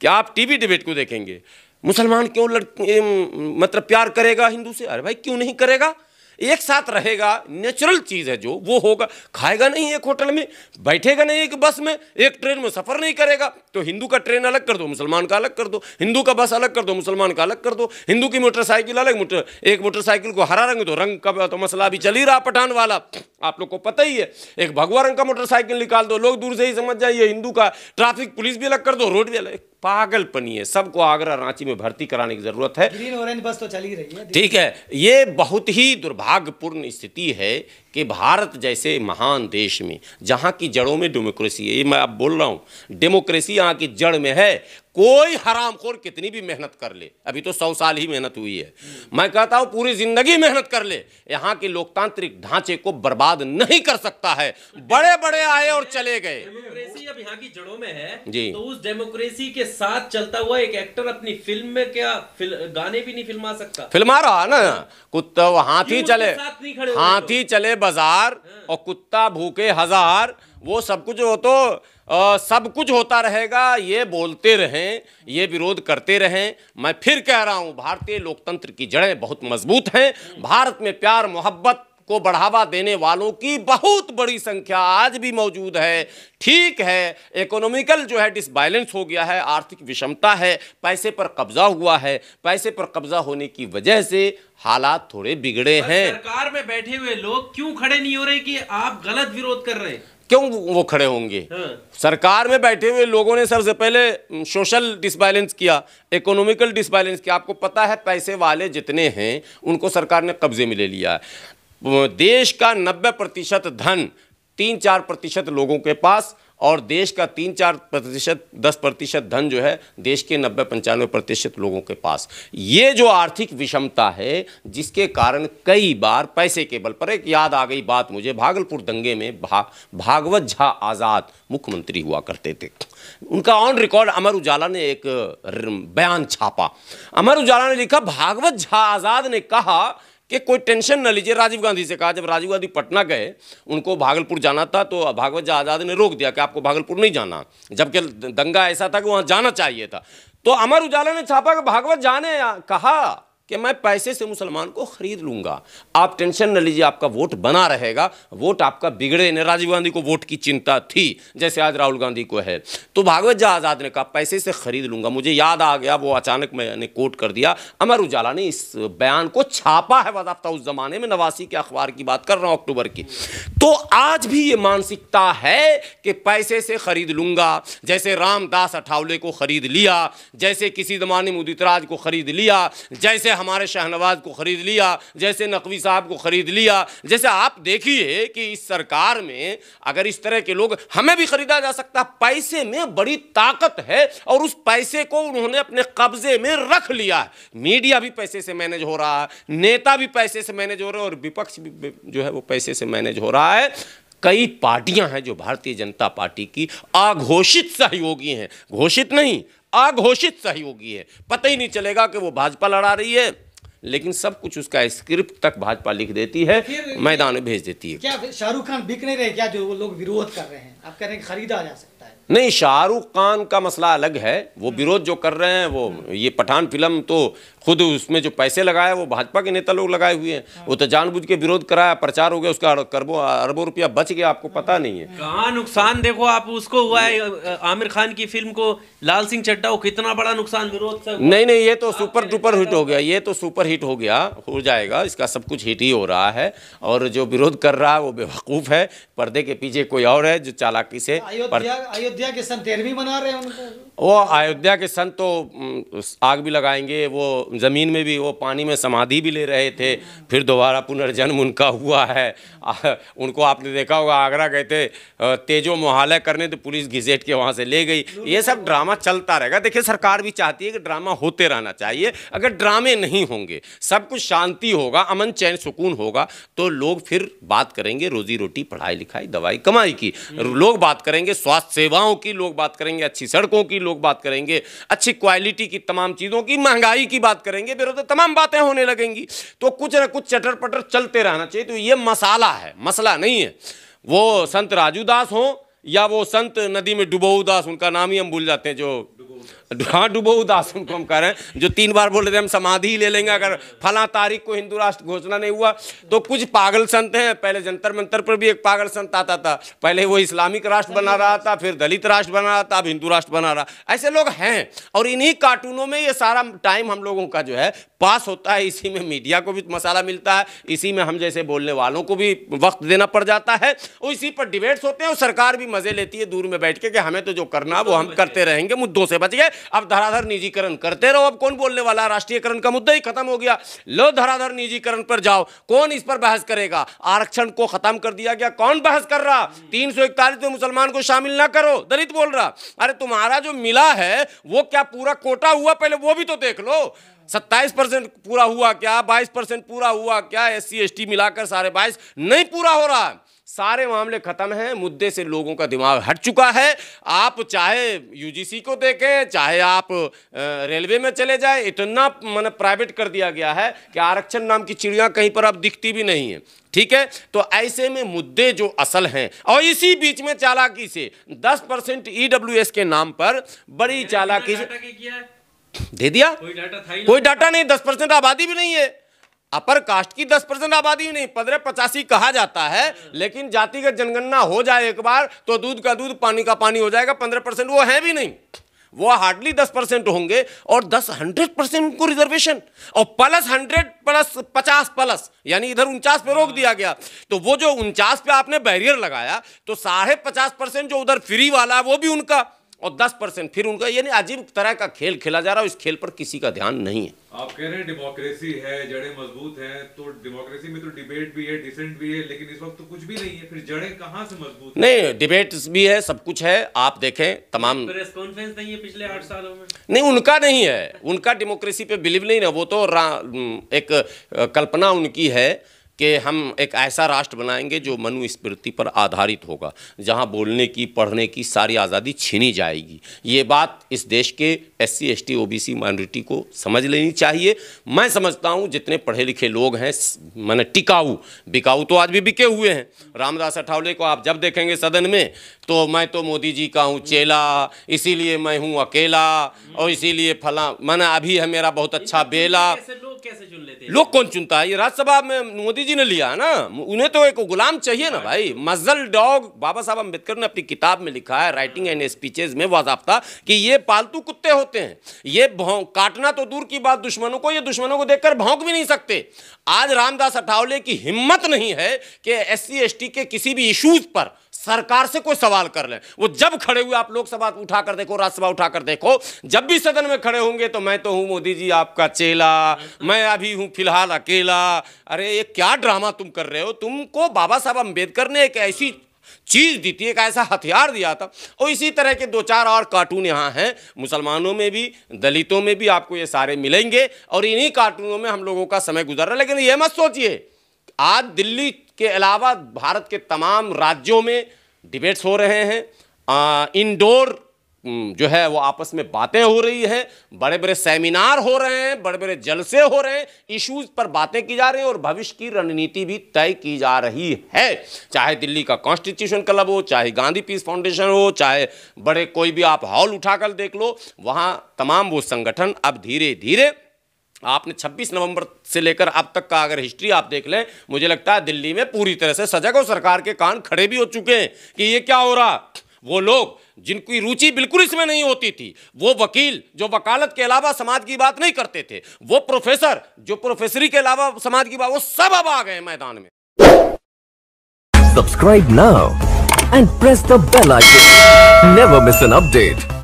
कि आप TV debate को देखेंगे मुसलमान क्यों लड़के मतलब प्यार करेगा हिंदू से अरे भाई क्यों नहीं करेगा एक साथ रहेगा नेचुरल चीज़ है जो वो होगा खाएगा नहीं एक होटल में बैठेगा नहीं एक बस में एक ट्रेन में सफ़र नहीं करेगा तो हिंदू का ट्रेन अलग कर दो मुसलमान का अलग कर दो हिंदू का बस अलग कर दो मुसलमान का अलग कर दो हिंदू की मोटरसाइकिल अलग मोटर एक मोटरसाइकिल को हरा रंग दो रंग का तो मसला अभी चल ही रहा पठान वाला आप लोग को पता ही है एक भगवा रंग का मोटरसाइकिल निकाल दो लोग दूर से ही समझ जाइए हिंदू का ट्रैफिक पुलिस भी अलग कर दो रोड भी अलग पागलपनी है सबको आगरा रांची में भर्ती कराने की ज़रूरत है ग्रीन ऑरेंज बस तो चल ही रही है ठीक है ये बहुत ही दुर्भाग्यपूर्ण स्थिति है कि भारत जैसे महान देश में जहाँ की जड़ों में डेमोक्रेसी है ये मैं अब बोल रहा हूँ डेमोक्रेसी यहाँ की जड़ में है कोई हरामखोर कितनी भी मेहनत कर ले अभी तो सौ साल ही मेहनत हुई है मैं कहता हूं पूरी जिंदगी मेहनत कर ले यहां के लोकतांत्रिक ढांचे को बर्बाद नहीं कर सकता है बड़े बड़े आए और चले गए डेमोक्रेसी अब यहाँ की जड़ों में है जी तो उस डेमोक्रेसी के साथ चलता हुआ एक एक्टर अपनी फिल्म में क्या फिल, गाने भी नहीं फिल्मा सकता फिल्मा रहा ना हाँ। कुत्ता हाथी चले हाथी चले बाजार हाँ। और कुत्ता भूखे हजार वो सब कुछ हो तो आ, सब कुछ होता रहेगा ये बोलते रहें ये विरोध करते रहें मैं फिर कह रहा हूँ भारतीय लोकतंत्र की जड़ें बहुत मजबूत हैं भारत में प्यार मोहब्बत को बढ़ावा देने वालों की बहुत बड़ी संख्या आज भी मौजूद है ठीक है इकोनॉमिकल जो है डिसबैलेंस हो गया है आर्थिक विषमता है पैसे पर कब्जा हुआ है पैसे पर कब्जा होने की वजह से हालात थोड़े बिगड़े हैं सरकार में बैठे हुए लोग क्यों खड़े नहीं हो रहे कि आप गलत विरोध कर रहे हैं क्यों वो खड़े होंगे हाँ। सरकार में बैठे हुए लोगों ने सबसे पहले सोशल डिसबैलेंस किया इकोनॉमिकल डिसबैलेंस किया आपको पता है पैसे वाले जितने हैं उनको सरकार ने कब्जे में ले लिया देश का नब्बे प्रतिशत धन तीन चार प्रतिशत लोगों के पास और देश का तीन चार प्रतिशत दस प्रतिशत धन जो है देश के नब्बे पंचानवे प्रतिशत लोगों के पास ये जो आर्थिक विषमता है जिसके कारण कई बार पैसे के बल पर एक याद आ गई बात मुझे भागलपुर दंगे में भा, भागवत झा आज़ाद मुख्यमंत्री हुआ करते थे उनका ऑन रिकॉर्ड अमर उजाला ने एक बयान छापा अमर उजाला ने लिखा भागवत झा आज़ाद ने कहा कि कोई टेंशन ना लीजिए राजीव गांधी से कहा जब राजीव गांधी पटना गए उनको भागलपुर जाना था तो भागवत जी आज़ाद ने रोक दिया कि आपको भागलपुर नहीं जाना जबकि दंगा ऐसा था कि वहाँ जाना चाहिए था तो अमर उजाला ने छापा कि भागवत जाने कहा कि मैं पैसे से मुसलमान को खरीद लूंगा आप टेंशन न लीजिए आपका वोट बना रहेगा वोट आपका बिगड़े नहीं राजीव गांधी को वोट की चिंता थी जैसे आज राहुल गांधी को है तो भागवत जहा आज़ाद ने कहा पैसे से खरीद लूंगा मुझे याद आ गया वो अचानक मैंने कोट कर दिया अमर उजाला ने इस बयान को छापा है बताता उस ज़माने में नवासी के अखबार की बात कर रहा हूं अक्टूबर की तो आज भी ये मानसिकता है कि पैसे से खरीद लूंगा जैसे रामदास अठावले को खरीद लिया जैसे किसी ज़माने में राज को खरीद लिया जैसे हमारे शहनवाज को ख़रीद लिया जैसे नकवी साहब को ख़रीद लिया जैसे आप देखिए कि इस सरकार में अगर इस तरह के लोग हमें भी ख़रीदा जा सकता पैसे में बड़ी ताकत है और उस पैसे को उन्होंने अपने कब्जे में रख लिया है मीडिया भी पैसे से मैनेज हो रहा है नेता भी पैसे से मैनेज हो रहे और विपक्ष भी जो है वो पैसे से मैनेज हो रहा है कई पार्टियां हैं जो भारतीय जनता पार्टी की अघोषित सहयोगी हैं घोषित नहीं अघोषित सहयोगी है पता ही नहीं चलेगा कि वो भाजपा लड़ा रही है लेकिन सब कुछ उसका स्क्रिप्ट तक भाजपा लिख देती है मैदान में भेज देती है क्या शाहरुख खान बिक नहीं रहे क्या जो वो लोग विरोध कर रहे हैं आप कह रहे हैं खरीदा जा सकता नहीं शाहरुख खान का मसला अलग है वो हम्म। विरोध जो कर रहे हैं वो हम्म। ये पठान फिल्म तो खुद उसमें जो पैसे लगाए वो भाजपा के नेता लोग लगाए हुए हैं हाँ। वो तो जानबूझ के विरोध कराया प्रचार हो गया उसका करबों अरबों रुपया बच गया आपको पता हाँ। नहीं है कहाँ नुकसान देखो आप उसको हुआ है आमिर खान की फिल्म को लाल सिंह चड्डा को कितना बड़ा नुकसान विरोध नहीं नहीं ये तो सुपर डुपर हिट हो गया ये तो सुपर हिट हो गया हो जाएगा इसका सब कुछ हिट ही हो रहा है और जो विरोध कर रहा है वो बेवकूफ़ है पर्दे के पीछे कोई और है जो चालाकी से अयोध्या के संत तेरहवीं मना रहे हैं उनको वो अयोध्या के संत तो आग भी लगाएंगे वो ज़मीन में भी वो पानी में समाधि भी ले रहे थे फिर दोबारा पुनर्जन्म उनका हुआ है आ, उनको आपने देखा होगा आगरा गए थे तेजो मोहालय करने तो पुलिस घिसेट के वहाँ से ले गई ये सब ड्रामा चलता रहेगा देखिए सरकार भी चाहती है कि ड्रामा होते रहना चाहिए अगर ड्रामे नहीं होंगे सब कुछ शांति होगा अमन चैन सुकून होगा तो लोग फिर बात करेंगे रोजी रोटी पढ़ाई लिखाई दवाई कमाई की लोग बात करेंगे स्वास्थ्य से सेवाओं की लोग बात करेंगे अच्छी सड़कों की लोग बात करेंगे अच्छी क्वालिटी की तमाम चीज़ों की महंगाई की बात करेंगे बेरोजगार तो तमाम बातें होने लगेंगी तो कुछ ना कुछ चटर पटर चलते रहना चाहिए तो ये मसाला है मसला नहीं है वो संत राजूदास हों या वो संत नदी में डुबोदास उनका नाम ही हम भूल जाते हैं जो हाँ डुबो उदासन को हम कह रहे हैं जो तीन बार बोल रहे थे हम समाधि ही ले लेंगे अगर फला तारीख को हिंदू राष्ट्र घोषणा नहीं हुआ तो कुछ पागल संत हैं पहले जंतर मंतर पर भी एक पागल संत आता था पहले वो इस्लामिक राष्ट्र बना रहा था फिर दलित राष्ट्र बना रहा था अब हिंदू राष्ट्र बना रहा ऐसे लोग हैं और इन्हीं कार्टूनों में ये सारा टाइम हम लोगों का जो है पास होता है इसी में मीडिया को भी मसाला मिलता है इसी में हम जैसे बोलने वालों को भी वक्त देना पड़ जाता है और इसी पर डिबेट्स होते हैं और सरकार भी मज़े लेती है दूर में बैठ के कि हमें तो जो करना वो हम करते रहेंगे मुद्दों से बच गए अब धराधर निजीकरण करते रहो अब कौन बोलने वाला है राष्ट्रीयकरण का मुद्दा ही खत्म हो गया लो धराधर निजीकरण पर जाओ कौन इस पर बहस करेगा आरक्षण को खत्म कर दिया गया कौन बहस कर रहा तीन सौ इकतालीस में मुसलमान को शामिल ना करो दलित बोल रहा अरे तुम्हारा जो मिला है वो क्या पूरा कोटा हुआ पहले वो भी तो देख लो सत्ताईस परसेंट पूरा हुआ क्या बाईस परसेंट पूरा हुआ क्या एस सी मिलाकर सारे बाईस नहीं पूरा हो रहा है सारे मामले खत्म हैं मुद्दे से लोगों का दिमाग हट चुका है आप चाहे यूजीसी को देखें चाहे आप रेलवे में चले जाए इतना मैंने प्राइवेट कर दिया गया है कि आरक्षण नाम की चिड़िया कहीं पर अब दिखती भी नहीं है ठीक है तो ऐसे में मुद्दे जो असल हैं और इसी बीच में चालाकी से 10 परसेंट ई e के नाम पर बड़ी चालाकी से दे दिया कोई डाटा नहीं दस परसेंट आबादी भी नहीं है अपर कास्ट की 10 परसेंट आबादी नहीं पंद्रह पचासी कहा जाता है लेकिन जातिगत जनगणना हो जाए एक बार तो दूध का दूध पानी का पानी हो जाएगा पंद्रह परसेंट वो है भी नहीं वो हार्डली दस परसेंट होंगे और दस हंड्रेड परसेंट उनको रिजर्वेशन और प्लस हंड्रेड प्लस पचास प्लस यानी इधर उनचास पे रोक दिया गया तो वो जो उनचास पे आपने बैरियर लगाया तो साढ़े पचास परसेंट जो उधर फ्री वाला है वो भी उनका और 10 परसेंट फिर उनका यानी अजीब तरह का खेल खेला जा रहा है इस खेल पर किसी का ध्यान नहीं है आप कह रहे हैं डेमोक्रेसी है जड़ें मजबूत हैं तो डेमोक्रेसी में तो डिबेट भी है डिसेंट भी है लेकिन इस वक्त तो कुछ भी नहीं है फिर जड़ें कहाँ से मजबूत नहीं डिबेट भी है सब कुछ है आप देखें तमाम प्रेस कॉन्फ्रेंस नहीं है पिछले आठ सालों में नहीं उनका नहीं है उनका डेमोक्रेसी पे बिलीव नहीं है वो तो एक कल्पना उनकी है कि हम एक ऐसा राष्ट्र बनाएंगे जो मनुस्मृति पर आधारित होगा जहां बोलने की पढ़ने की सारी आज़ादी छीनी जाएगी ये बात इस देश के S C S T O B C minority को समझ लेनी चाहिए मैं समझता हूं जितने पढ़े लिखे लोग हैं मैंने टिकाऊ बिकाऊ तो आज भी बिके हुए हैं रामदास अठावले को आप जब देखेंगे सदन में तो मैं तो मोदी जी का हूँ चेला इसीलिए मैं हूँ अकेला और इसीलिए फला मैंने अभी है मेरा बहुत अच्छा बेला लोग कौन चुनता है ये राज्यसभा में मोदी जी ने लिया है ना उन्हें तो एक गुलाम चाहिए ना भाई मजल डॉग बाबा साहब अम्बेडकर ने अपनी किताब में लिखा है राइटिंग एंड स्पीचेज में वाजाबता कि ये पालतू कुत्ते होते हैं ये भौंक काटना तो दूर की बात दुश्मनों को ये दुश्मनों को देखकर भौंक भी नहीं सकते आज रामदास अठावले की हिम्मत नहीं है कि एस सी के किसी भी इशूज पर सरकार से कोई सवाल कर ले वो जब खड़े हुए आप लोकसभा उठा कर देखो राज्यसभा उठा कर देखो जब भी सदन में खड़े होंगे तो मैं तो हूं मोदी जी आपका चेला मैं अभी हूं फिलहाल अकेला अरे ये क्या ड्रामा तुम कर रहे हो तुमको बाबा साहब अम्बेडकर ने एक ऐसी चीज दी थी एक ऐसा हथियार दिया था और इसी तरह के दो चार और कार्टून यहाँ हैं मुसलमानों में भी दलितों में भी आपको ये सारे मिलेंगे और इन्हीं कार्टूनों में हम लोगों का समय गुजर रहा है लेकिन ये मत सोचिए आज दिल्ली के अलावा भारत के तमाम राज्यों में डिबेट्स हो रहे हैं इंडोर जो है वो आपस में बातें हो रही हैं बड़े बड़े सेमिनार हो रहे हैं बड़े बड़े जलसे हो रहे हैं इश्यूज पर बातें की जा रही हैं और भविष्य की रणनीति भी तय की जा रही है चाहे दिल्ली का कॉन्स्टिट्यूशन क्लब हो चाहे गांधी पीस फाउंडेशन हो चाहे बड़े कोई भी आप हॉल उठाकर देख लो वहाँ तमाम वो संगठन अब धीरे धीरे आपने 26 नवंबर से लेकर अब तक का अगर हिस्ट्री आप देख लें मुझे लगता है दिल्ली में पूरी तरह से सजग और सरकार के कान खड़े भी हो चुके हैं कि ये क्या हो रहा वो लोग जिनकी रुचि बिल्कुल इसमें नहीं होती थी वो वकील जो वकालत के अलावा समाज की बात नहीं करते थे वो प्रोफेसर जो प्रोफेसरी के अलावा समाज की बात वो सब अब आ गए मैदान में subscribe now and press the bell icon never miss an update